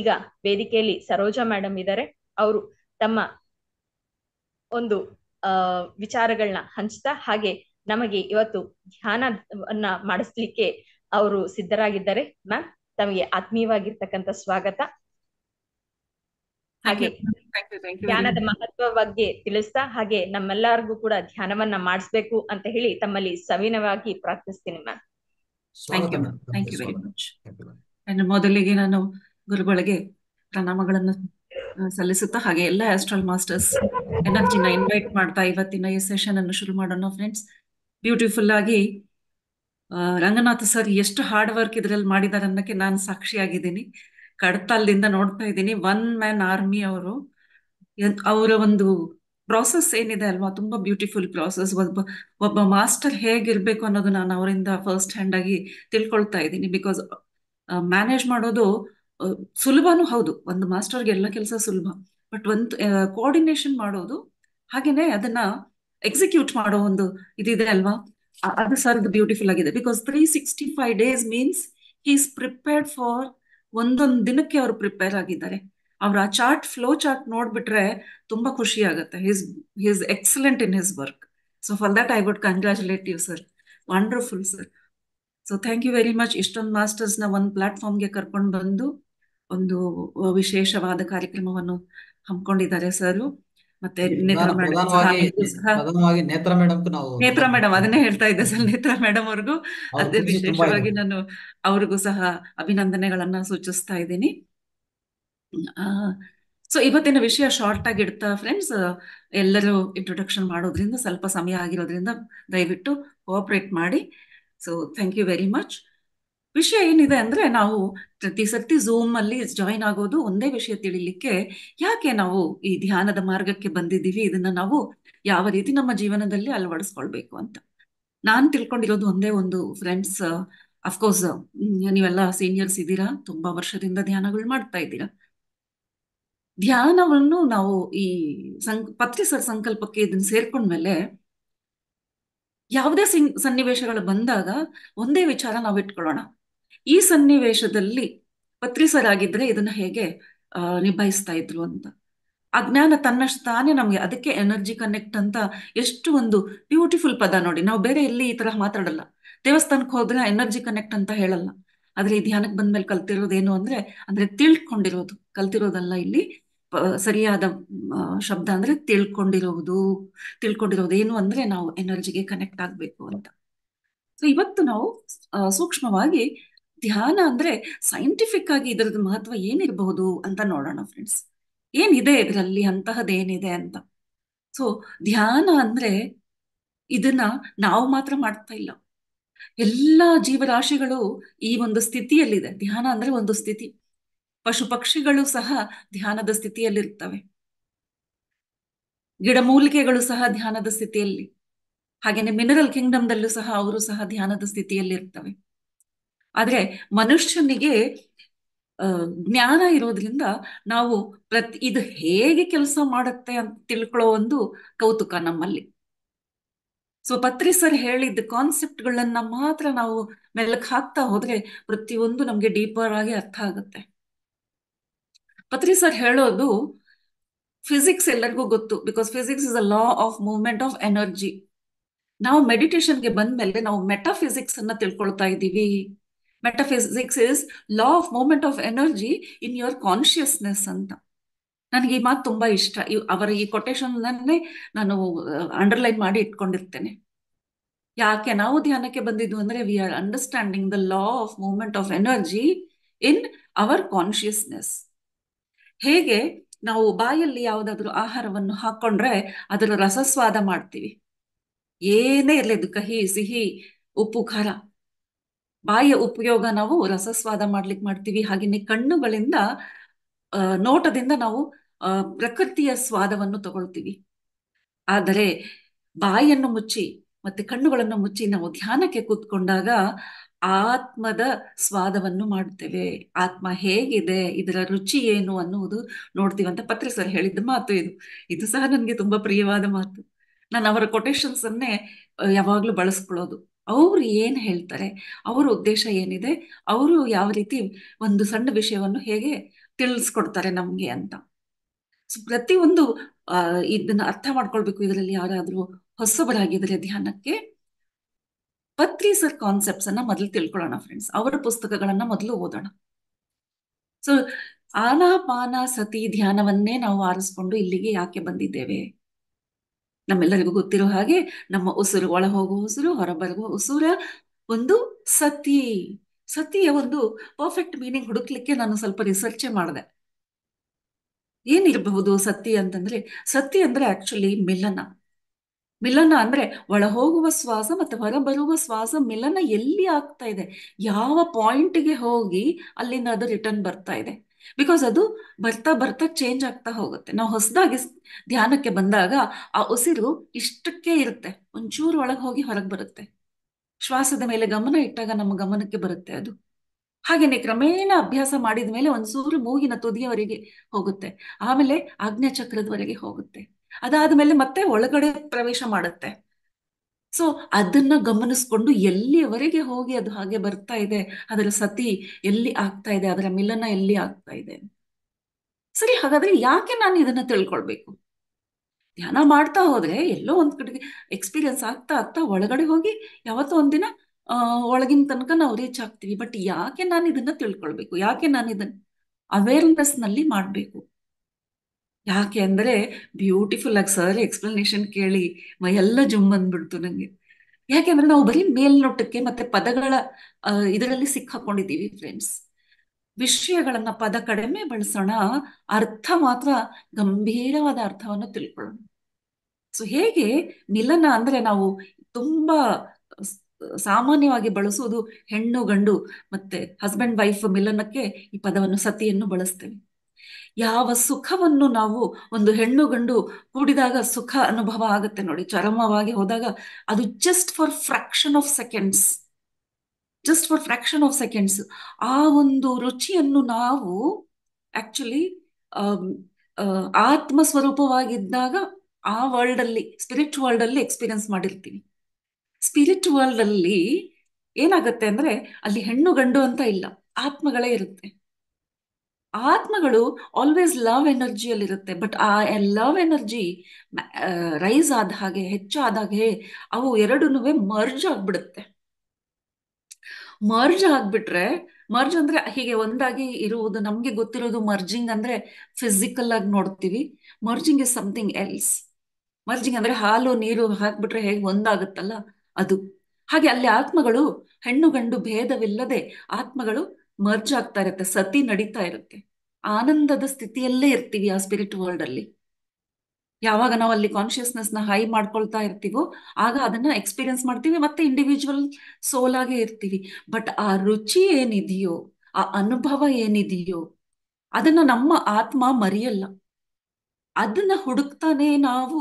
ಈಗ ವೇದಿಕೆಯಲ್ಲಿ ಸರೋಜಾ ಮೇಡಮ್ ಇದ್ದಾರೆ ಅವರು ತಮ್ಮ ಒಂದು ಆ ವಿಚಾರಗಳನ್ನ ಹಂಚ್ತಾ ಹಾಗೆ ನಮಗೆ ಇವತ್ತು ಧ್ಯಾನವನ್ನ ಮಾಡಿಸ್ಲಿಕ್ಕೆ ಅವರು ಸಿದ್ಧರಾಗಿದ್ದಾರೆ ಮ್ಯಾಮ್ ತಮಗೆ ಆತ್ಮೀಯವಾಗಿರ್ತಕ್ಕಂತ ಸ್ವಾಗತ ಹಾಗೆ ಧ್ಯಾನದ ಮಹತ್ವ ಬಗ್ಗೆ ತಿಳಿಸ್ತಾ ಹಾಗೆ ನಮ್ಮೆಲ್ಲರಿಗೂ ಕೂಡ ಧ್ಯಾನವನ್ನ ಮಾಡಿಸ್ಬೇಕು ಅಂತ ಹೇಳಿ ತಮ್ಮಲ್ಲಿ ಸವಿನವಾಗಿ ಪ್ರಾರ್ಥಿಸ್ತೀನಿ ಮ್ಯಾಮ್ ಮೊದಲಿಗೆ ನಾನು ಗುರುಗಳಿಗೆ ಪ್ರಣಾಮಗಳನ್ನು ಸಲ್ಲಿಸುತ್ತಾ ಹಾಗೆ ಎಲ್ಲ ಆಸ್ಟ್ರಲ್ ಮಾಸ್ಟರ್ಸ್ ಎನರ್ಜಿನ ಇನ್ವೈಟ್ ಮಾಡ್ತಾ ಇವತ್ತಿನ ಈ ಸೆಷನ್ ಅನ್ನು ಶುರು ಮಾಡೋಣ ಫ್ರೆಂಡ್ಸ್ ಬ್ಯೂಟಿಫುಲ್ ಆಗಿ ರಂಗನಾಥ್ ಸರ್ ಎಷ್ಟು ಹಾರ್ಡ್ ವರ್ಕ್ ಇದ್ರಲ್ಲಿ ಮಾಡಿದ್ದಾರೆ ಅನ್ನಕ್ಕೆ ನಾನು ಸಾಕ್ಷಿಯಾಗಿದ್ದೀನಿ ಕಡತಾಲ್ದಿಂದ ನೋಡ್ತಾ ಇದ್ದೀನಿ ಒನ್ ಮ್ಯಾನ್ ಆರ್ಮಿ ಅವರು ಅವರ ಒಂದು ಪ್ರಾಸೆಸ್ ಏನಿದೆ ಅಲ್ವಾ ತುಂಬಾ ಬ್ಯೂಟಿಫುಲ್ ಪ್ರಾಸೆಸ್ ಒಬ್ಬ ಒಬ್ಬ ಮಾಸ್ಟರ್ ಹೇಗಿರ್ಬೇಕು ಅನ್ನೋದು ನಾನು ಅವರಿಂದ ಫಸ್ಟ್ ಹ್ಯಾಂಡ್ ಆಗಿ ತಿಳ್ಕೊಳ್ತಾ ಇದ್ದೀನಿ ಬಿಕಾಸ್ ಮ್ಯಾನೇಜ್ ಮಾಡೋದು ಸುಲಭನೂ ಹೌದು ಒಂದು ಮಾಸ್ಟರ್ಗೆ ಎಲ್ಲ ಕೆಲಸ ಸುಲಭ ಬಟ್ ಒಂದು ಕೋಆರ್ಡಿನೇಷನ್ ಮಾಡೋದು ಹಾಗೇನೆ ಅದನ್ನ ಎಕ್ಸಿಕ್ಯೂಟ್ ಮಾಡೋ ಒಂದು ಇದಿದೆ ಅಲ್ವಾ ಅದು ಸರ್ ಅದು ಬ್ಯೂಟಿಫುಲ್ ಆಗಿದೆ because three sixty five days means is prepared for ಒಂದೊಂದು ದಿನಕ್ಕೆ ಅವರು ಪ್ರಿಪೇರ್ ಆಗಿದ್ದಾರೆ ಅವ್ರ ಆ ಚಾರ್ಟ್ ಫ್ಲೋ ಚಾರ್ಟ್ ನೋಡ್ಬಿಟ್ರೆ ತುಂಬಾ ಖುಷಿ ಆಗುತ್ತೆ his his excellent in his work so for that I would congratulate you sir wonderful sir so thank you very much ಇಷ್ಟೊಂದು ನ ಒಂದು ಪ್ಲಾಟ್ಫಾರ್ಮ್ಗೆ ಕರ್ಕೊಂಡು ಬಂದು ಒಂದು ವಿಶೇಷವಾದ ಕಾರ್ಯಕ್ರಮವನ್ನು ಹಮ್ಮಿಕೊಂಡಿದ್ದಾರೆ ಸರ್ ಮತ್ತೆ ನೇತ್ರ ಮೇಡಮ್ ನೇತ್ರ ಮೇಡಮ್ ಅದನ್ನೇ ಹೇಳ್ತಾ ಇದ್ದೆ ಸರ್ ನೇತ್ರ ಮೇಡಮ್ ಅವ್ರಿಗೂ ಅದೇ ವಿಶೇಷವಾಗಿ ನಾನು ಅವ್ರಿಗೂ ಸಹ ಅಭಿನಂದನೆಗಳನ್ನ ಸೂಚಿಸ್ತಾ ಇದ್ದೀನಿ ಸೊ ಇವತ್ತಿನ ವಿಷಯ ಶಾರ್ಟ್ ಆಗಿ ಇಡ್ತಾ ಫ್ರೆಂಡ್ಸ್ ಎಲ್ಲರೂ ಇಂಟ್ರೊಡಕ್ಷನ್ ಮಾಡೋದ್ರಿಂದ ಸ್ವಲ್ಪ ಸಮಯ ಆಗಿರೋದ್ರಿಂದ ದಯವಿಟ್ಟು ಕೋಆಪರೇಟ್ ಮಾಡಿ so thank you very much ವಿಷಯ ಏನಿದೆ ಅಂದ್ರೆ ನಾವು ಪ್ರತಿ ಸರ್ತಿ ಝೂಮ್ ಅಲ್ಲಿ ಜಾಯಿನ್ ಆಗೋದು ಒಂದೇ ವಿಷಯ ತಿಳಿಲಿಕ್ಕೆ ಯಾಕೆ ನಾವು ಈ ಧ್ಯಾನದ ಮಾರ್ಗಕ್ಕೆ ಬಂದಿದ್ದೀವಿ ಇದನ್ನ ನಾವು ಯಾವ ರೀತಿ ನಮ್ಮ ಜೀವನದಲ್ಲಿ ಅಳವಡಿಸ್ಕೊಳ್ಬೇಕು ಅಂತ ನಾನು ತಿಳ್ಕೊಂಡಿರೋದು ಒಂದೇ ಒಂದು ಫ್ರೆಂಡ್ಸ್ ಅಫ್ಕೋರ್ಸ್ ನೀವೆಲ್ಲ ಸೀನಿಯರ್ಸ್ ಇದ್ದೀರಾ ತುಂಬಾ ವರ್ಷದಿಂದ ಧ್ಯಾನಗಳು ಮಾಡ್ತಾ ಇದ್ದೀರಾ ಧ್ಯಾನವನ್ನು ನಾವು ಈ ಸಂ ಪತ್ರಿಸರ್ ಸಂಕಲ್ಪಕ್ಕೆ ಇದನ್ನ ಸೇರ್ಕೊಂಡ್ಮೇಲೆ ಯಾವುದೇ ಸಿನ್ ಸನ್ನಿವೇಶಗಳು ಬಂದಾಗ ಒಂದೇ ವಿಚಾರ ನಾವು ಇಟ್ಕೊಳ್ಳೋಣ ಈ ಸನ್ನಿವೇಶದಲ್ಲಿ ಪತ್ರಿಸರಾಗಿದ್ರೆ ಇದನ್ನ ಹೇಗೆ ನಿಭಾಯಿಸ್ತಾ ಇದ್ರು ಅಂತ ಅಜ್ಞಾನ ತನ್ನಷ್ಟು ತಾನೇ ನಮ್ಗೆ ಅದಕ್ಕೆ ಎನರ್ಜಿ ಕನೆಕ್ಟ್ ಅಂತ ಎಷ್ಟು ಒಂದು ಬ್ಯೂಟಿಫುಲ್ ಪದ ನೋಡಿ ನಾವು ಬೇರೆ ಎಲ್ಲಿ ಈ ತರ ಮಾತಾಡಲ್ಲ ದೇವಸ್ಥಾನಕ್ಕೆ ಹೋದ್ರೆ ಎನರ್ಜಿ ಕನೆಕ್ಟ್ ಅಂತ ಹೇಳಲ್ಲ ಆದ್ರೆ ಈ ಧ್ಯಾನಕ್ಕೆ ಬಂದ್ಮೇಲೆ ಕಲ್ತಿರೋದೇನು ಅಂದ್ರೆ ಅಂದ್ರೆ ತಿಳ್ಕೊಂಡಿರೋದು ಕಲ್ತಿರೋದಲ್ಲ ಇಲ್ಲಿ ಸರಿಯಾದ ಶಬ್ದ ಅಂದ್ರೆ ತಿಳ್ಕೊಂಡಿರೋದು ತಿಳ್ಕೊಂಡಿರೋದು ಏನು ಅಂದ್ರೆ ನಾವು ಎನರ್ಜಿಗೆ ಕನೆಕ್ಟ್ ಆಗ್ಬೇಕು ಅಂತ ಸೊ ಇವತ್ತು ನಾವು ಸೂಕ್ಷ್ಮವಾಗಿ ಧ್ಯಾನ ಅಂದ್ರೆ ಸೈಂಟಿಫಿಕ್ ಆಗಿ ಇದರದ ಮಹತ್ವ ಏನಿರಬಹುದು ಅಂತ ನೋಡೋಣ ಫ್ರೆಂಡ್ಸ್ ಏನಿದೆ ಇದರಲ್ಲಿ ಅಂತಹದ್ದೇನಿದೆ ಅಂತ ಸೊ ಧ್ಯಾನ ಅಂದ್ರೆ ಇದನ್ನ ನಾವು ಮಾತ್ರ ಮಾಡ್ತಾ ಇಲ್ಲ ಎಲ್ಲ ಜೀವರಾಶಿಗಳು ಈ ಒಂದು ಸ್ಥಿತಿಯಲ್ಲಿದೆ ಧ್ಯಾನ ಅಂದ್ರೆ ಒಂದು ಸ್ಥಿತಿ ಪಶು ಪಕ್ಷಿಗಳು ಸಹ ಧ್ಯಾನದ ಸ್ಥಿತಿಯಲ್ಲಿರ್ತವೆ ಗಿಡಮೂಲಿಕೆಗಳು ಸಹ ಧ್ಯಾನದ ಸ್ಥಿತಿಯಲ್ಲಿ ಹಾಗೇನೆ ಮಿನರಲ್ ದಲ್ಲೂ ಸಹ ಅವರು ಸಹ ಧ್ಯಾನದ ಸ್ಥಿತಿಯಲ್ಲಿರ್ತವೆ ಆದ್ರೆ ಮನುಷ್ಯನಿಗೆ ಜ್ಞಾನ ಇರೋದ್ರಿಂದ ನಾವು ಪ್ರತಿ ಇದು ಹೇಗೆ ಕೆಲಸ ಮಾಡುತ್ತೆ ಅಂತ ತಿಳ್ಕೊಳ್ಳೋ ಒಂದು ಕೌತುಕ ನಮ್ಮಲ್ಲಿ ಸೊ ಪತ್ರಿ ಸರ್ ಹೇಳಿದ ಕಾನ್ಸೆಪ್ಟ್ಗಳನ್ನ ಮಾತ್ರ ನಾವು ಮೆಲ್ಕ್ ಹಾಕ್ತಾ ಹೋದ್ರೆ ಪ್ರತಿಯೊಂದು ನಮ್ಗೆ ಡೀಪರ್ ಆಗಿ ಅರ್ಥ ಆಗುತ್ತೆ ಪತ್ರಿ ಸರ್ ಹೇಳೋದು ಫಿಸಿಕ್ಸ್ ಎಲ್ಲರಿಗೂ ಗೊತ್ತು because physics is a law of movement of energy ನಾವು ಮೆಡಿಟೇಷನ್ಗೆ ಬಂದ್ಮೇಲೆ ನಾವು ಮೆಟಾಫಿಸಿಕ್ಸ್ ಅನ್ನ ತಿಳ್ಕೊಳ್ತಾ ಇದ್ದೀವಿ metaphysics is law of moment of energy in your consciousness ಅಂತ ನನಗೆ ಈ ಮಾತು ತುಂಬಾ ಇಷ್ಟ ಅವರ ಈ ಕೊಟೇಶನ್ ನಾನು ಅಂಡರ್ಲೈನ್ ಮಾಡಿ ಇಟ್ಕೊಂಡಿರ್ತೇನೆ ಯಾಕೆ ನಾವು ಧ್ಯಾನಕ್ಕೆ ಬಂದಿದ್ದು ಅಂದ್ರೆ we are understanding the law of moment of energy in our consciousness ಹೇಗೆ ನಾವು ಬಾಯಲ್ಲಿ ಯಾವುದಾದ್ರೂ ಆಹಾರವನ್ನು ಹಾಕೊಂಡ್ರೆ ಅದರ ರಸಸ್ವಾದ ಮಾಡ್ತೀವಿ ಏನೇ ಇರಲಿ ಕಹಿ ಸಿಹಿ ಉಪ್ಪು ಖಾರ ಬಾಯಿಯ ಉಪಯೋಗ ನಾವು ರಸಸ್ವಾದ ಮಾಡ್ಲಿಕ್ಕೆ ಮಾಡ್ತೀವಿ ಹಾಗೆಯೇ ಕಣ್ಣುಗಳಿಂದ ನೋಟದಿಂದ ನಾವು ಪ್ರಕೃತಿಯ ಸ್ವಾದವನ್ನು ತಗೊಳ್ತೀವಿ ಆದರೆ ಬಾಯಿಯನ್ನು ಮುಚ್ಚಿ ಮತ್ತೆ ಕಣ್ಣುಗಳನ್ನು ಮುಚ್ಚಿ ನಾವು ಧ್ಯಾನಕ್ಕೆ ಕೂತ್ಕೊಂಡಾಗ ಆತ್ಮದ ಸ್ವಾದವನ್ನು ಮಾಡುತ್ತೇವೆ ಆತ್ಮ ಹೇಗಿದೆ ಇದರ ರುಚಿ ಏನು ಅನ್ನುವುದು ನೋಡ್ತೀವಿ ಅಂತ ಪತ್ರ ಸರ್ ಹೇಳಿದ್ದ ಮಾತು ಇದು ಇದು ಸಹ ನನಗೆ ತುಂಬಾ ಪ್ರಿಯವಾದ ಮಾತು ನಾನು ಅವರ ಕೊಟೇಶನ್ಸ್ ಅನ್ನೇ ಯಾವಾಗಲೂ ಬಳಸ್ಕೊಳ್ಳೋದು ಅವ್ರು ಏನು ಹೇಳ್ತಾರೆ ಅವರ ಉದ್ದೇಶ ಏನಿದೆ ಅವರು ಯಾವ ರೀತಿ ಒಂದು ಸಣ್ಣ ವಿಷಯವನ್ನು ಹೇಗೆ ತಿಳಿಸ್ಕೊಡ್ತಾರೆ ನಮಗೆ ಅಂತ ಪ್ರತಿಯೊಂದು ಇದನ್ನ ಅರ್ಥ ಮಾಡ್ಕೊಳ್ಬೇಕು ಇದರಲ್ಲಿ ಯಾರಾದರೂ ಹೊಸಬರಾಗಿದ್ರೆ ಧ್ಯಾನಕ್ಕೆ ಪತ್ರಿ ಸರ್ ಕಾನ್ಸೆಪ್ಟ್ಸ್ ಅನ್ನ ಮೊದಲು ತಿಳ್ಕೊಳ್ಳೋಣ ಫ್ರೆಂಡ್ಸ್ ಅವರ ಪುಸ್ತಕಗಳನ್ನ ಮೊದಲು ಓದೋಣ ಸೊ ಆನಾಪಾನ ಸತಿ ಧ್ಯಾನವನ್ನೇ ನಾವು ಆರಿಸ್ಕೊಂಡು ಇಲ್ಲಿಗೆ ಯಾಕೆ ಬಂದಿದ್ದೇವೆ ನಮ್ಮೆಲ್ಲರಿಗೂ ಗೊತ್ತಿರೋ ಹಾಗೆ ನಮ್ಮ ಉಸಿರು ಒಳ ಹೋಗುವ ಉಸಿರು ಹೊರಬರುವ ಉಸಿರ ಒಂದು ಸತಿ ಸತಿಯ ಒಂದು ಪರ್ಫೆಕ್ಟ್ ಮೀನಿಂಗ್ ಹುಡುಕ್ಲಿಕ್ಕೆ ನಾನು ಸ್ವಲ್ಪ ರಿಸರ್ಚ್ ಮಾಡಿದೆ ಏನಿರಬಹುದು ಸತಿ ಅಂತಂದ್ರೆ ಸತಿ ಅಂದ್ರೆ ಆಕ್ಚುಲಿ ಮಿಲನ ಮಿಲನ ಅಂದ್ರೆ ಒಳ ಹೋಗುವ ಶ್ವಾಸ ಮತ್ತು ಹೊರಬರುವ ಶ್ವಾಸ ಮಿಲನ ಎಲ್ಲಿ ಆಗ್ತಾ ಇದೆ ಯಾವ ಪಾಯಿಂಟ್ಗೆ ಹೋಗಿ ಅಲ್ಲಿಂದ ಅದು ರಿಟರ್ನ್ ಬರ್ತಾ ಇದೆ ಬಿಕಾಸ್ ಅದು ಬರ್ತಾ ಬರ್ತಾ ಚೇಂಜ್ ಆಗ್ತಾ ಹೋಗುತ್ತೆ ನಾವು ಹೊಸದಾಗಿ ಧ್ಯಾನಕ್ಕೆ ಬಂದಾಗ ಆ ಉಸಿರು ಇಷ್ಟಕ್ಕೆ ಇರುತ್ತೆ ಒಂಚೂರು ಒಳಗೆ ಹೋಗಿ ಹೊರಗೆ ಬರುತ್ತೆ ಶ್ವಾಸದ ಮೇಲೆ ಗಮನ ಇಟ್ಟಾಗ ನಮ್ಮ ಗಮನಕ್ಕೆ ಬರುತ್ತೆ ಅದು ಹಾಗೇನೆ ಕ್ರಮೇಣ ಅಭ್ಯಾಸ ಮಾಡಿದ ಮೇಲೆ ಒಂದ್ಸೂರು ಮೂಗಿನ ತುದಿಯವರೆಗೆ ಹೋಗುತ್ತೆ ಆಮೇಲೆ ಆಜ್ಞಾ ಚಕ್ರದವರೆಗೆ ಹೋಗುತ್ತೆ ಅದಾದ ಮೇಲೆ ಮತ್ತೆ ಒಳಗಡೆ ಪ್ರವೇಶ ಮಾಡುತ್ತೆ ಸೊ ಅದನ್ನ ಗಮನಿಸ್ಕೊಂಡು ಎಲ್ಲಿಯವರೆಗೆ ಹೋಗಿ ಅದು ಹಾಗೆ ಬರ್ತಾ ಇದೆ ಅದರ ಸತಿ ಎಲ್ಲಿ ಆಗ್ತಾ ಇದೆ ಅದರ ಮಿಲನ ಎಲ್ಲಿ ಆಗ್ತಾ ಇದೆ ಸರಿ ಹಾಗಾದ್ರೆ ಯಾಕೆ ನಾನು ಇದನ್ನ ತಿಳ್ಕೊಳ್ಬೇಕು ಧ್ಯಾನ ಮಾಡ್ತಾ ಹೋದ್ರೆ ಎಲ್ಲೋ ಒಂದ್ ಕಡೆಗೆ ಎಕ್ಸ್ಪೀರಿಯನ್ಸ್ ಆಗ್ತಾ ಆಗ್ತಾ ಒಳಗಡೆ ಹೋಗಿ ಯಾವತ್ತೋ ಒಂದಿನ ಒಳಗಿನ ತನಕ ನಾವು ರೀಚ್ ಆಗ್ತೀವಿ ಬಟ್ ಯಾಕೆ ನಾನು ಇದನ್ನ ತಿಳ್ಕೊಳ್ಬೇಕು ಯಾಕೆ ನಾನು ಇದನ್ನ ಅವೇರ್ನೆಸ್ ನಲ್ಲಿ ಮಾಡ್ಬೇಕು ಯಾಕೆ ಅಂದ್ರೆ ಬ್ಯೂಟಿಫುಲ್ ಆಗಿ ಸರ್ ಎಕ್ಸ್ಪ್ಲನೇಷನ್ ಕೇಳಿ ಮೈ ಎಲ್ಲ ಜುಮ್ ಬಂದ್ಬಿಡ್ತು ನನಗೆ ಅಂದ್ರೆ ನಾವು ಬರೀ ಮೇಲ್ನೋಟಕ್ಕೆ ಮತ್ತೆ ಪದಗಳ ಇದರಲ್ಲಿ ಸಿಕ್ಕಾಕೊಂಡಿದ್ದೀವಿ ಫ್ರೆಂಡ್ಸ್ ವಿಷಯಗಳನ್ನ ಪದ ಕಡಿಮೆ ಬಳಸೋಣ ಅರ್ಥ ಮಾತ್ರ ಗಂಭೀರವಾದ ಅರ್ಥವನ್ನು ತಿಳ್ಕೊಳ್ಳೋಣ ಸೊ ಹೇಗೆ ಮಿಲನ ಅಂದ್ರೆ ನಾವು ತುಂಬಾ ಸಾಮಾನ್ಯವಾಗಿ ಬಳಸುವುದು ಹೆಣ್ಣು ಗಂಡು ಮತ್ತೆ ಹಸ್ಬೆಂಡ್ ವೈಫ್ ಮಿಲನಕ್ಕೆ ಈ ಪದವನ್ನು ಸತಿಯನ್ನು ಬಳಸ್ತೇವೆ ಯಾವ ಸುಖವನ್ನು ನಾವು ಒಂದು ಹೆಣ್ಣು ಗಂಡು ಕೂಡಿದಾಗ ಸುಖ ಅನುಭವ ಆಗುತ್ತೆ ನೋಡಿ ಚರಮವಾಗಿ ಹೋದಾಗ ಅದು just for fraction of seconds just for fraction of seconds ಆ ಒಂದು ರುಚಿಯನ್ನು ನಾವು ಆಕ್ಚುಲಿ ಆತ್ಮ ಸ್ವರೂಪವಾಗಿದ್ದಾಗ ಆ ವರ್ಲ್ಡ್ ಅಲ್ಲಿ ಸ್ಪಿರಿಟ್ ವರ್ಲ್ಡ್ ಅಲ್ಲಿ ಎಕ್ಸ್ಪೀರಿಯನ್ಸ್ ಮಾಡಿರ್ತೀವಿ ಸ್ಪಿರಿಟ್ ವರ್ಲ್ಡ್ ಅಲ್ಲಿ ಏನಾಗುತ್ತೆ ಅಂದ್ರೆ ಅಲ್ಲಿ ಹೆಣ್ಣು ಗಂಡು ಅಂತ ಇಲ್ಲ ಆತ್ಮಗಳೇ ಇರುತ್ತೆ ಆತ್ಮಗಳು ಆಲ್ವೇಸ್ ಲವ್ ಎನರ್ಜಿಯಲ್ಲಿರುತ್ತೆ ಬಟ್ ಆ ಲವ್ ಎನರ್ಜಿ ರೈಸ್ ಆದ ಹಾಗೆ ಹೆಚ್ಚಾದಾಗೆ ಅವು ಎರಡನ್ನೂ ಮರ್ಜ್ ಆಗ್ಬಿಡುತ್ತೆ ಮರ್ಜ್ ಆಗ್ಬಿಟ್ರೆ ಮರ್ಜ್ ಅಂದ್ರೆ ಹೀಗೆ ಒಂದಾಗಿ ಇರುವುದು ನಮ್ಗೆ ಗೊತ್ತಿರೋದು ಮರ್ಜಿಂಗ್ ಅಂದ್ರೆ ಫಿಸಿಕಲ್ ಆಗಿ ನೋಡ್ತೀವಿ merging is something else merging ಅಂದ್ರೆ ಹಾಲು ನೀರು ಹಾಕ್ಬಿಟ್ರೆ ಹೇಗೆ ಒಂದಾಗುತ್ತಲ್ಲ ಅದು ಹಾಗೆ ಅಲ್ಲಿ ಆತ್ಮಗಳು ಹೆಣ್ಣು ಗಂಡು ಭೇದವಿಲ್ಲದೆ ಆತ್ಮಗಳು ಮರ್ಜ್ ಆಗ್ತಾ ಇರುತ್ತೆ ಸತಿ ನಡೀತಾ ಇರುತ್ತೆ ಆನಂದದ ಸ್ಥಿತಿಯಲ್ಲೇ ಇರ್ತೀವಿ ಆ ಸ್ಪಿರಿಟ್ ವರ್ಲ್ಡ್ ಅಲ್ಲಿ ಯಾವಾಗ ನಾವು ಅಲ್ಲಿ ಕಾನ್ಶಿಯಸ್ನೆಸ್ ನ ಹೈ ಮಾಡ್ಕೊಳ್ತಾ ಇರ್ತೀವೋ ಆಗ ಅದನ್ನ ಎಕ್ಸ್ಪೀರಿಯನ್ಸ್ ಮಾಡ್ತೀವಿ ಮತ್ತೆ ಇಂಡಿವಿಜುವಲ್ ಸೋಲ್ ಇರ್ತೀವಿ ಬಟ್ ಆ ರುಚಿ ಏನಿದೆಯೋ ಆ ಅನುಭವ ಏನಿದೆಯೋ ಅದನ್ನ ನಮ್ಮ ಆತ್ಮ ಮರೆಯಲ್ಲ ಅದನ್ನ ಹುಡುಕ್ತಾನೆ ನಾವು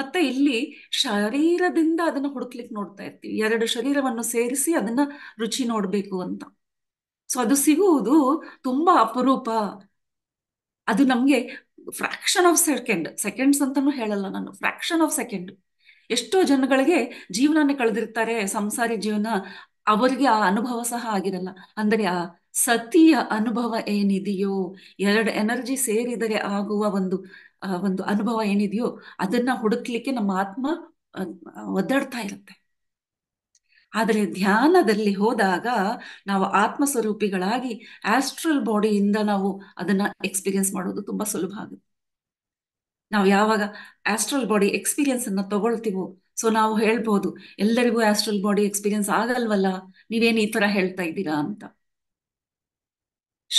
ಮತ್ತೆ ಇಲ್ಲಿ ಶರೀರದಿಂದ ಅದನ್ನ ಹುಡುಕ್ಲಿಕ್ಕೆ ನೋಡ್ತಾ ಇರ್ತೀವಿ ಎರಡು ಶರೀರವನ್ನು ಸೇರಿಸಿ ಅದನ್ನ ರುಚಿ ನೋಡ್ಬೇಕು ಅಂತ ಸೊ ಅದು ಸಿಗುವುದು ತುಂಬಾ ಅಪರೂಪ ಅದು ನಮಗೆ ಫ್ರಾಕ್ಷನ್ ಆಫ್ ಸೆಕೆಂಡ್ ಸೆಕೆಂಡ್ಸ್ ಅಂತಾನು ಹೇಳಲ್ಲ ನಾನು ಫ್ರಾಕ್ಷನ್ ಆಫ್ ಸೆಕೆಂಡ್ ಎಷ್ಟೋ ಜನಗಳಿಗೆ ಜೀವನನೇ ಕಳೆದಿರ್ತಾರೆ ಸಂಸಾರಿ ಜೀವನ ಅವರಿಗೆ ಆ ಅನುಭವ ಸಹ ಆಗಿರಲ್ಲ ಅಂದರೆ ಆ ಸತಿಯ ಅನುಭವ ಏನಿದೆಯೋ ಎರಡು ಎನರ್ಜಿ ಸೇರಿದರೆ ಆಗುವ ಒಂದು ಒಂದು ಅನುಭವ ಏನಿದೆಯೋ ಅದನ್ನ ಹುಡುಕ್ಲಿಕ್ಕೆ ನಮ್ಮ ಆತ್ಮ ಒದ್ದಾಡ್ತಾ ಇರುತ್ತೆ ಆದರೆ ಧ್ಯಾನದಲ್ಲಿ ಹೋದಾಗ ನಾವು ಆತ್ಮಸ್ವರೂಪಿಗಳಾಗಿ ಆಸ್ಟ್ರಲ್ ಬಾಡಿಯಿಂದ ನಾವು ಅದನ್ನ ಎಕ್ಸ್ಪೀರಿಯನ್ಸ್ ಮಾಡೋದು ತುಂಬಾ ಸುಲಭ ಆಗುತ್ತೆ ನಾವು ಯಾವಾಗ ಆಸ್ಟ್ರಲ್ ಬಾಡಿ ಎಕ್ಸ್ಪೀರಿಯನ್ಸ್ ಅನ್ನ ತಗೊಳ್ತೀವೋ ಸೊ ನಾವು ಹೇಳ್ಬೋದು ಎಲ್ಲರಿಗೂ ಆಸ್ಟ್ರಲ್ ಬಾಡಿ ಎಕ್ಸ್ಪೀರಿಯನ್ಸ್ ಆಗಲ್ವಲ್ಲ ನೀವೇನು ಈ ತರ ಹೇಳ್ತಾ ಇದ್ದೀರಾ ಅಂತ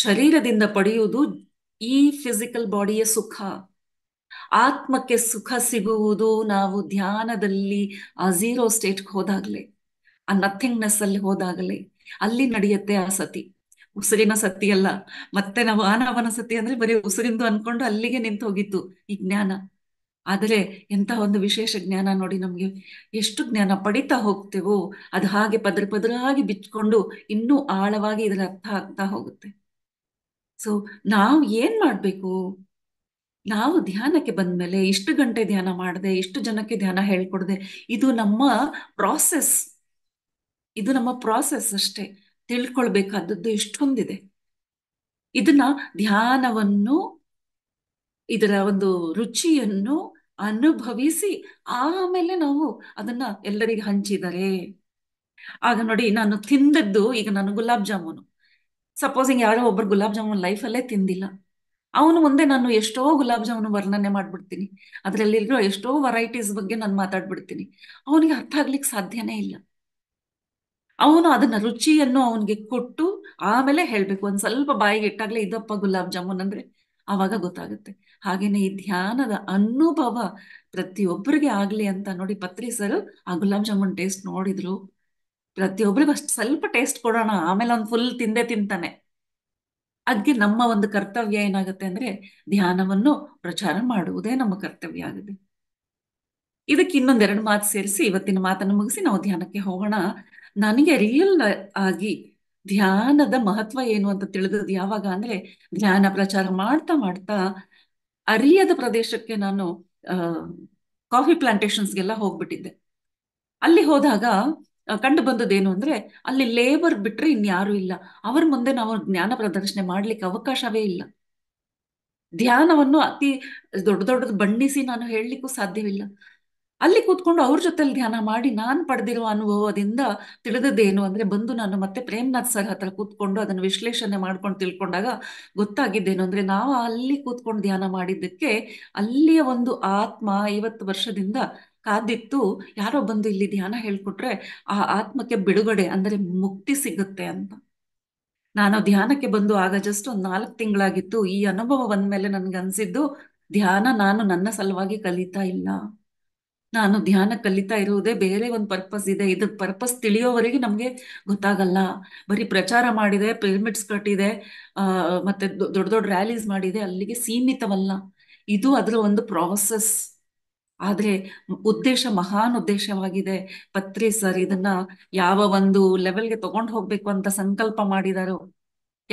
ಶರೀರದಿಂದ ಪಡೆಯುವುದು ಈ ಫಿಸಿಕಲ್ ಬಾಡಿಯ ಸುಖ ಆತ್ಮಕ್ಕೆ ಸುಖ ಸಿಗುವುದು ನಾವು ಧ್ಯಾನದಲ್ಲಿ ಆ ಝೀರೋ ಸ್ಟೇಟ್ಗೆ ಹೋದಾಗ್ಲೇ ಆ ನಥಿಂಗ್ನೆಸ್ ಅಲ್ಲಿ ಹೋದಾಗಲಿ ಅಲ್ಲಿ ನಡೆಯುತ್ತೆ ಆ ಸತಿ ಉಸಿರಿನ ಸತಿ ಅಲ್ಲ ಮತ್ತೆ ನಾವು ಆನವನ ಸತಿ ಅಂದ್ರೆ ಬರೀ ಉಸಿರಿಂದು ಅನ್ಕೊಂಡು ಅಲ್ಲಿಗೆ ನಿಂತು ಹೋಗಿತ್ತು ಈ ಜ್ಞಾನ ಆದರೆ ಎಂತಹ ಒಂದು ವಿಶೇಷ ಜ್ಞಾನ ನೋಡಿ ನಮ್ಗೆ ಎಷ್ಟು ಜ್ಞಾನ ಪಡಿತಾ ಹೋಗ್ತೇವೋ ಅದು ಹಾಗೆ ಪದ್ರ ಪದರಾಗಿ ಬಿಚ್ಕೊಂಡು ಇನ್ನೂ ಆಳವಾಗಿ ಇದರ ಅರ್ಥ ಆಗ್ತಾ ಹೋಗುತ್ತೆ ಸೊ ನಾವು ಏನ್ ಮಾಡ್ಬೇಕು ನಾವು ಧ್ಯಾನಕ್ಕೆ ಬಂದ್ಮೇಲೆ ಇಷ್ಟು ಗಂಟೆ ಧ್ಯಾನ ಮಾಡದೆ ಇಷ್ಟು ಜನಕ್ಕೆ ಧ್ಯಾನ ಹೇಳ್ಕೊಡ್ದೆ ಇದು ನಮ್ಮ ಪ್ರಾಸೆಸ್ ಇದು ನಮ್ಮ ಪ್ರಾಸೆಸ್ ಅಷ್ಟೇ ತಿಳ್ಕೊಳ್ಬೇಕಾದದ್ದು ಎಷ್ಟೊಂದಿದೆ ಇದನ್ನ ಧ್ಯಾನವನ್ನು ಇದರ ಒಂದು ರುಚಿಯನ್ನು ಅನುಭವಿಸಿ ಆಮೇಲೆ ನಾವು ಅದನ್ನ ಎಲ್ಲರಿಗೆ ಹಂಚಿದರೆ ಆಗ ನೋಡಿ ನಾನು ತಿಂದದ್ದು ಈಗ ನಾನು ಗುಲಾಬ್ ಜಾಮೂನು ಸಪೋಸಿಂಗ್ ಯಾರೋ ಒಬ್ಬರು ಗುಲಾಬ್ ಜಾಮೂನ್ ಲೈಫಲ್ಲೇ ತಿಂದಿಲ್ಲ ಅವನು ಮುಂದೆ ನಾನು ಎಷ್ಟೋ ಗುಲಾಬ್ ಜಾಮೂನು ವರ್ಣನೆ ಮಾಡ್ಬಿಡ್ತೀನಿ ಅದರಲ್ಲಿರೋ ಎಷ್ಟೋ ವೆರೈಟೀಸ್ ಬಗ್ಗೆ ನಾನು ಮಾತಾಡ್ಬಿಡ್ತೀನಿ ಅವನಿಗೆ ಅರ್ಥ ಆಗ್ಲಿಕ್ಕೆ ಸಾಧ್ಯನೇ ಇಲ್ಲ ಅವನು ಅದನ್ನ ರುಚಿಯನ್ನು ಅವನಿಗೆ ಕೊಟ್ಟು ಆಮೇಲೆ ಹೇಳ್ಬೇಕು ಒಂದ್ ಸ್ವಲ್ಪ ಬಾಯಿಗೆ ಇಟ್ಟಾಗ್ಲೇ ಇದಪ್ಪ ಗುಲಾಬ್ ಜಾಮೂನ್ ಅಂದ್ರೆ ಆವಾಗ ಗೊತ್ತಾಗುತ್ತೆ ಹಾಗೇನೆ ಈ ಧ್ಯಾನದ ಅನುಭವ ಪ್ರತಿಯೊಬ್ಬರಿಗೆ ಆಗ್ಲಿ ಅಂತ ನೋಡಿ ಪತ್ರಿ ಸರ್ ಆ ಗುಲಾಬ್ ಜಾಮೂನ್ ಟೇಸ್ಟ್ ನೋಡಿದ್ರು ಪ್ರತಿಯೊಬ್ಬರಿಗೂ ಅಷ್ಟು ಸ್ವಲ್ಪ ಟೇಸ್ಟ್ ಕೊಡೋಣ ಆಮೇಲೆ ಅವ್ನು ಫುಲ್ ತಿಂದೆ ತಿಂತಾನೆ ಅದಕ್ಕೆ ನಮ್ಮ ಒಂದು ಕರ್ತವ್ಯ ಏನಾಗುತ್ತೆ ಅಂದ್ರೆ ಧ್ಯಾನವನ್ನು ಪ್ರಚಾರ ಮಾಡುವುದೇ ನಮ್ಮ ಕರ್ತವ್ಯ ಆಗಿದೆ ಇದಕ್ಕೆ ಇನ್ನೊಂದೆರಡು ಮಾತು ಸೇರಿಸಿ ಇವತ್ತಿನ ಮಾತನ್ನು ಮುಗಿಸಿ ನಾವು ಧ್ಯಾನಕ್ಕೆ ಹೋಗೋಣ ನನಗೆ ರಿಯಲ್ ಆಗಿ ಧ್ಯಾನದ ಮಹತ್ವ ಏನು ಅಂತ ತಿಳಿದದ್ದು ಯಾವಾಗ ಅಂದ್ರೆ ಧ್ಯಾನ ಪ್ರಚಾರ ಮಾಡ್ತಾ ಮಾಡ್ತಾ ಅರಿಯದ ಪ್ರದೇಶಕ್ಕೆ ನಾನು ಕಾಫಿ ಪ್ಲಾಂಟೇಶನ್ಸ್ಗೆಲ್ಲ ಹೋಗ್ಬಿಟ್ಟಿದ್ದೆ ಅಲ್ಲಿ ಹೋದಾಗ ಕಂಡು ಬಂದದ್ದೇನು ಅಂದ್ರೆ ಅಲ್ಲಿ ಲೇಬರ್ ಬಿಟ್ರೆ ಇನ್ಯಾರು ಇಲ್ಲ ಅವ್ರ ಮುಂದೆ ನಾವು ಜ್ಞಾನ ಪ್ರದರ್ಶನೆ ಮಾಡ್ಲಿಕ್ಕೆ ಅವಕಾಶವೇ ಇಲ್ಲ ಧ್ಯಾನವನ್ನು ಅತಿ ದೊಡ್ಡ ದೊಡ್ಡದು ಬಣ್ಣಿಸಿ ನಾನು ಹೇಳಲಿಕ್ಕೂ ಸಾಧ್ಯವಿಲ್ಲ ಅಲ್ಲಿ ಕೂತ್ಕೊಂಡು ಅವ್ರ ಜೊತೆಲಿ ಧ್ಯಾನ ಮಾಡಿ ನಾನು ಪಡೆದಿರುವ ಅನುಭವದಿಂದ ತಿಳಿದದ್ದೇನು ಅಂದ್ರೆ ಬಂದು ನಾನು ಮತ್ತೆ ಪ್ರೇಮ್ನಾಥ್ ಸರ್ ಹತ್ರ ಕೂತ್ಕೊಂಡು ಅದನ್ನು ವಿಶ್ಲೇಷಣೆ ಮಾಡ್ಕೊಂಡು ತಿಳ್ಕೊಂಡಾಗ ಗೊತ್ತಾಗಿದ್ದೇನು ಅಂದ್ರೆ ನಾವು ಅಲ್ಲಿ ಕೂತ್ಕೊಂಡು ಧ್ಯಾನ ಮಾಡಿದ್ದಕ್ಕೆ ಅಲ್ಲಿಯ ಒಂದು ಆತ್ಮ ಐವತ್ತು ವರ್ಷದಿಂದ ಕಾದಿತ್ತು ಯಾರೋ ಬಂದು ಇಲ್ಲಿ ಧ್ಯಾನ ಹೇಳ್ಕೊಟ್ರೆ ಆ ಆತ್ಮಕ್ಕೆ ಬಿಡುಗಡೆ ಅಂದರೆ ಮುಕ್ತಿ ಸಿಗುತ್ತೆ ಅಂತ ನಾನು ಧ್ಯಾನಕ್ಕೆ ಬಂದು ಆಗ ಜಸ್ಟ್ ಒಂದು ನಾಲ್ಕು ತಿಂಗಳಾಗಿತ್ತು ಈ ಅನುಭವ ಬಂದ ಮೇಲೆ ನನ್ಗೆ ಅನ್ಸಿದ್ದು ಧ್ಯಾನ ನಾನು ನನ್ನ ಸಲುವಾಗಿ ಕಲಿತಾ ಇಲ್ಲ ನಾನು ಧ್ಯಾನ ಕಲಿತಾ ಇರುವುದೇ ಬೇರೆ ಒಂದು ಪರ್ಪಸ್ ಇದೆ ಇದ್ರ ಪರ್ಪಸ್ ತಿಳಿಯೋವರೆಗೆ ನಮಗೆ ಗೊತ್ತಾಗಲ್ಲ ಬರೀ ಪ್ರಚಾರ ಮಾಡಿದೆ ಪಿರಮಿಡ್ಸ್ ಕಟ್ಟಿದೆ ಮತ್ತೆ ದೊಡ್ಡ ದೊಡ್ಡ ರ್ಯಾಲೀಸ್ ಮಾಡಿದೆ ಅಲ್ಲಿಗೆ ಸೀಮಿತವಲ್ಲ ಇದು ಅದರ ಒಂದು ಪ್ರಾಸೆಸ್ ಆದರೆ ಉದ್ದೇಶ ಮಹಾನ್ ಉದ್ದೇಶವಾಗಿದೆ ಪತ್ರಿ ಸರ್ ಇದನ್ನ ಯಾವ ಒಂದು ಲೆವೆಲ್ಗೆ ತಗೊಂಡು ಹೋಗ್ಬೇಕು ಅಂತ ಸಂಕಲ್ಪ ಮಾಡಿದಾರು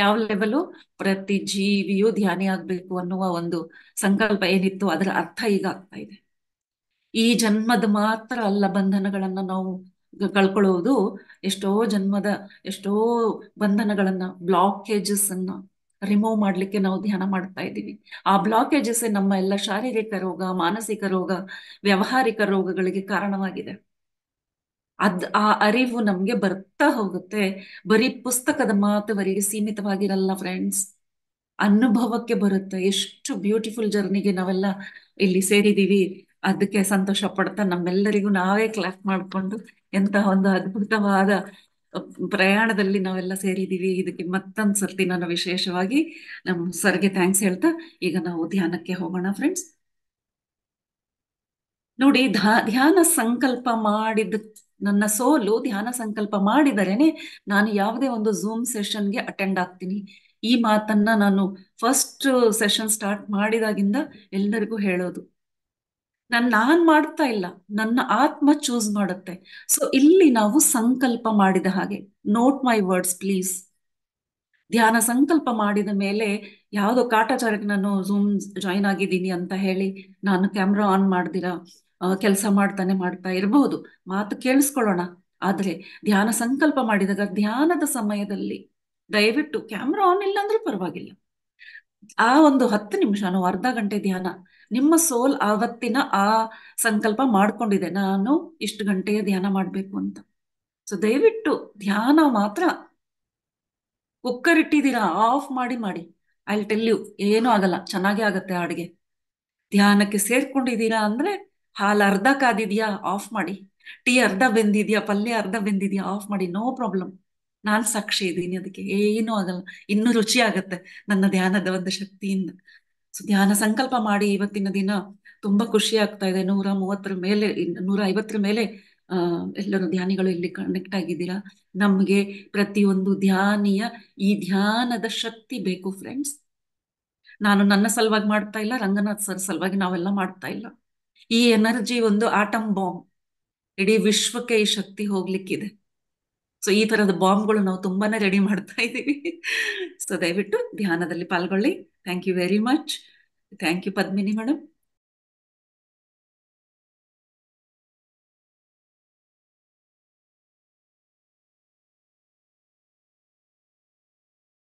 ಯಾವ ಲೆವೆಲು ಪ್ರತಿ ಜೀವಿಯು ಧ್ಯಾನಿ ಆಗ್ಬೇಕು ಅನ್ನುವ ಒಂದು ಸಂಕಲ್ಪ ಏನಿತ್ತು ಅದರ ಅರ್ಥ ಈಗ ಆಗ್ತಾ ಇದೆ ಈ ಜನ್ಮದ ಮಾತ್ರ ಅಲ್ಲ ಬಂಧನಗಳನ್ನ ನಾವು ಕಳ್ಕೊಳ್ಳೋದು ಎಷ್ಟೋ ಜನ್ಮದ ಎಷ್ಟೋ ಬಂಧನಗಳನ್ನ ಬ್ಲಾಕೇಜಸ್ ಅನ್ನ ರಿಮೂವ್ ಮಾಡ್ಲಿಕ್ಕೆ ನಾವು ಧ್ಯಾನ ಮಾಡ್ತಾ ಇದ್ದೀವಿ ಆ ಬ್ಲಾಕೇಜಸ್ ನಮ್ಮ ಎಲ್ಲ ಶಾರೀರಿಕ ರೋಗ ಮಾನಸಿಕ ರೋಗ ವ್ಯಾವಹಾರಿಕ ರೋಗಗಳಿಗೆ ಕಾರಣವಾಗಿದೆ ಅದ್ ಆ ಅರಿವು ನಮ್ಗೆ ಬರ್ತಾ ಹೋಗುತ್ತೆ ಬರೀ ಪುಸ್ತಕದ ಮಾತುವರೆಗೆ ಸೀಮಿತವಾಗಿರಲ್ಲ ಫ್ರೆಂಡ್ಸ್ ಅನುಭವಕ್ಕೆ ಬರುತ್ತೆ ಎಷ್ಟು ಬ್ಯೂಟಿಫುಲ್ ಜರ್ನಿಗೆ ನಾವೆಲ್ಲ ಇಲ್ಲಿ ಸೇರಿದೀವಿ ಅದಕ್ಕೆ ಸಂತೋಷ ಪಡ್ತಾ ನಮ್ಮೆಲ್ಲರಿಗೂ ನಾವೇ ಕ್ಲಾಪ್ ಮಾಡಿಕೊಂಡು ಎಂತಹ ಒಂದು ಅದ್ಭುತವಾದ ಪ್ರಯಾಣದಲ್ಲಿ ನಾವೆಲ್ಲ ಸೇರಿದೀವಿ ಇದಕ್ಕೆ ಮತ್ತೊಂದು ಸರ್ತಿ ನಾನು ವಿಶೇಷವಾಗಿ ನಮ್ಮ ಸರ್ಗೆ ಥ್ಯಾಂಕ್ಸ್ ಹೇಳ್ತಾ ಈಗ ನಾವು ಧ್ಯಾನಕ್ಕೆ ಹೋಗೋಣ ಫ್ರೆಂಡ್ಸ್ ನೋಡಿ ಧ್ಯಾನ ಸಂಕಲ್ಪ ಮಾಡಿದ ನನ್ನ ಸೋಲು ಧ್ಯಾನ ಸಂಕಲ್ಪ ಮಾಡಿದರೇನೆ ನಾನು ಯಾವುದೇ ಒಂದು ಝೂಮ್ ಸೆಷನ್ಗೆ ಅಟೆಂಡ್ ಆಗ್ತೀನಿ ಈ ಮಾತನ್ನ ನಾನು ಫಸ್ಟ್ ಸೆಷನ್ ಸ್ಟಾರ್ಟ್ ಮಾಡಿದಾಗಿಂದ ಎಲ್ಲರಿಗೂ ಹೇಳೋದು ನಾನು ನಾನ್ ಮಾಡ್ತಾ ಇಲ್ಲ ನನ್ನ ಆತ್ಮ ಚೂಸ್ ಮಾಡುತ್ತೆ ಸೊ ಇಲ್ಲಿ ನಾವು ಸಂಕಲ್ಪ ಮಾಡಿದ ಹಾಗೆ ನೋಟ್ ಮೈ ವರ್ಡ್ಸ್ ಪ್ಲೀಸ್ ಧ್ಯಾನ ಸಂಕಲ್ಪ ಮಾಡಿದ ಮೇಲೆ ಯಾವುದೋ ಕಾಟಾಚಾರಕ್ಕೆ ನಾನು ಝೂಮ್ ಜಾಯಿನ್ ಆಗಿದ್ದೀನಿ ಅಂತ ಹೇಳಿ ನಾನು ಕ್ಯಾಮ್ರಾ ಆನ್ ಮಾಡ್ದಿರ ಕೆಲಸ ಮಾಡ್ತಾನೆ ಮಾಡ್ತಾ ಇರಬಹುದು ಮಾತು ಕೇಳಿಸ್ಕೊಳ್ಳೋಣ ಆದರೆ ಧ್ಯಾನ ಸಂಕಲ್ಪ ಮಾಡಿದಾಗ ಧ್ಯಾನದ ಸಮಯದಲ್ಲಿ ದಯವಿಟ್ಟು ಕ್ಯಾಮ್ರಾ ಆನ್ ಇಲ್ಲ ಅಂದ್ರೂ ಪರವಾಗಿಲ್ಲ ಆ ಒಂದು ಹತ್ತು ನಿಮಿಷನೋ ಅರ್ಧ ಗಂಟೆ ಧ್ಯಾನ ನಿಮ್ಮ ಸೋಲ್ ಆವತ್ತಿನ ಆ ಸಂಕಲ್ಪ ಮಾಡ್ಕೊಂಡಿದೆ ನಾನು ಇಷ್ಟು ಗಂಟೆಯ ಧ್ಯಾನ ಮಾಡಬೇಕು ಅಂತ ಸೊ ದಯವಿಟ್ಟು ಧ್ಯಾನ ಮಾತ್ರ ಕುಕ್ಕರ್ ಇಟ್ಟಿದ್ದೀರಾ ಆಫ್ ಮಾಡಿ ಮಾಡಿ ಐ ಟೆಲ್ ಯು ಏನೂ ಆಗಲ್ಲ ಚೆನ್ನಾಗೇ ಆಗತ್ತೆ ಅಡುಗೆ ಧ್ಯಾನಕ್ಕೆ ಸೇರ್ಕೊಂಡಿದ್ದೀರಾ ಅಂದ್ರೆ ಹಾಲು ಅರ್ಧ ಕಾದಿದ್ಯಾ ಆಫ್ ಮಾಡಿ ಟೀ ಅರ್ಧ ಬೆಂದಿದ್ಯಾ ಪಲ್ಯ ಅರ್ಧ ಬೆಂದಿದ್ಯಾ ಆಫ್ ಮಾಡಿ ನೋ ಪ್ರಾಬ್ಲಮ್ ನಾನು ಸಾಕ್ಷಿ ಇದ್ದೀನಿ ಅದಕ್ಕೆ ಏನೂ ಆಗಲ್ಲ ಇನ್ನೂ ರುಚಿ ಆಗತ್ತೆ ನನ್ನ ಧ್ಯಾನದ ಒಂದು ಶಕ್ತಿಯಿಂದ ಧ್ಯಾನ ಸಂಕಲ್ಪ ಮಾಡಿ ಇವತ್ತಿನ ದಿನ ತುಂಬಾ ಖುಷಿ ಆಗ್ತಾ ಇದೆ ನೂರ ಮೂವತ್ತರ ಮೇಲೆ ನೂರ ಐವತ್ತರ ಮೇಲೆ ಎಲ್ಲರೂ ಧ್ಯಾನಿಗಳು ಇಲ್ಲಿ ಕನೆಕ್ಟ್ ಆಗಿದ್ದೀರಾ ನಮ್ಗೆ ಪ್ರತಿಯೊಂದು ಧ್ಯಾನಿಯ ಈ ಧ್ಯಾನದ ಶಕ್ತಿ ಬೇಕು ಫ್ರೆಂಡ್ಸ್ ನಾನು ನನ್ನ ಸಲುವಾಗಿ ಮಾಡ್ತಾ ಇಲ್ಲ ರಂಗನಾಥ್ ಸರ್ ಸಲುವಾಗಿ ನಾವೆಲ್ಲ ಮಾಡ್ತಾ ಇಲ್ಲ ಈ ಎನರ್ಜಿ ಒಂದು ಆಟಮ್ ಬಾಂಬ್ ಇಡೀ ವಿಶ್ವಕ್ಕೆ ಈ ಶಕ್ತಿ ಹೋಗ್ಲಿಕ್ಕಿದೆ ಸೊ ಈ ತರದ ಬಾಂಬ್ಗಳು ನಾವು ತುಂಬಾನೇ ರೆಡಿ ಮಾಡ್ತಾ ಇದ್ದೀವಿ ಸೊ ದಯವಿಟ್ಟು ಧ್ಯಾನದಲ್ಲಿ ಪಾಲ್ಗೊಳ್ಳಿ thank you very much thank you Padmini madam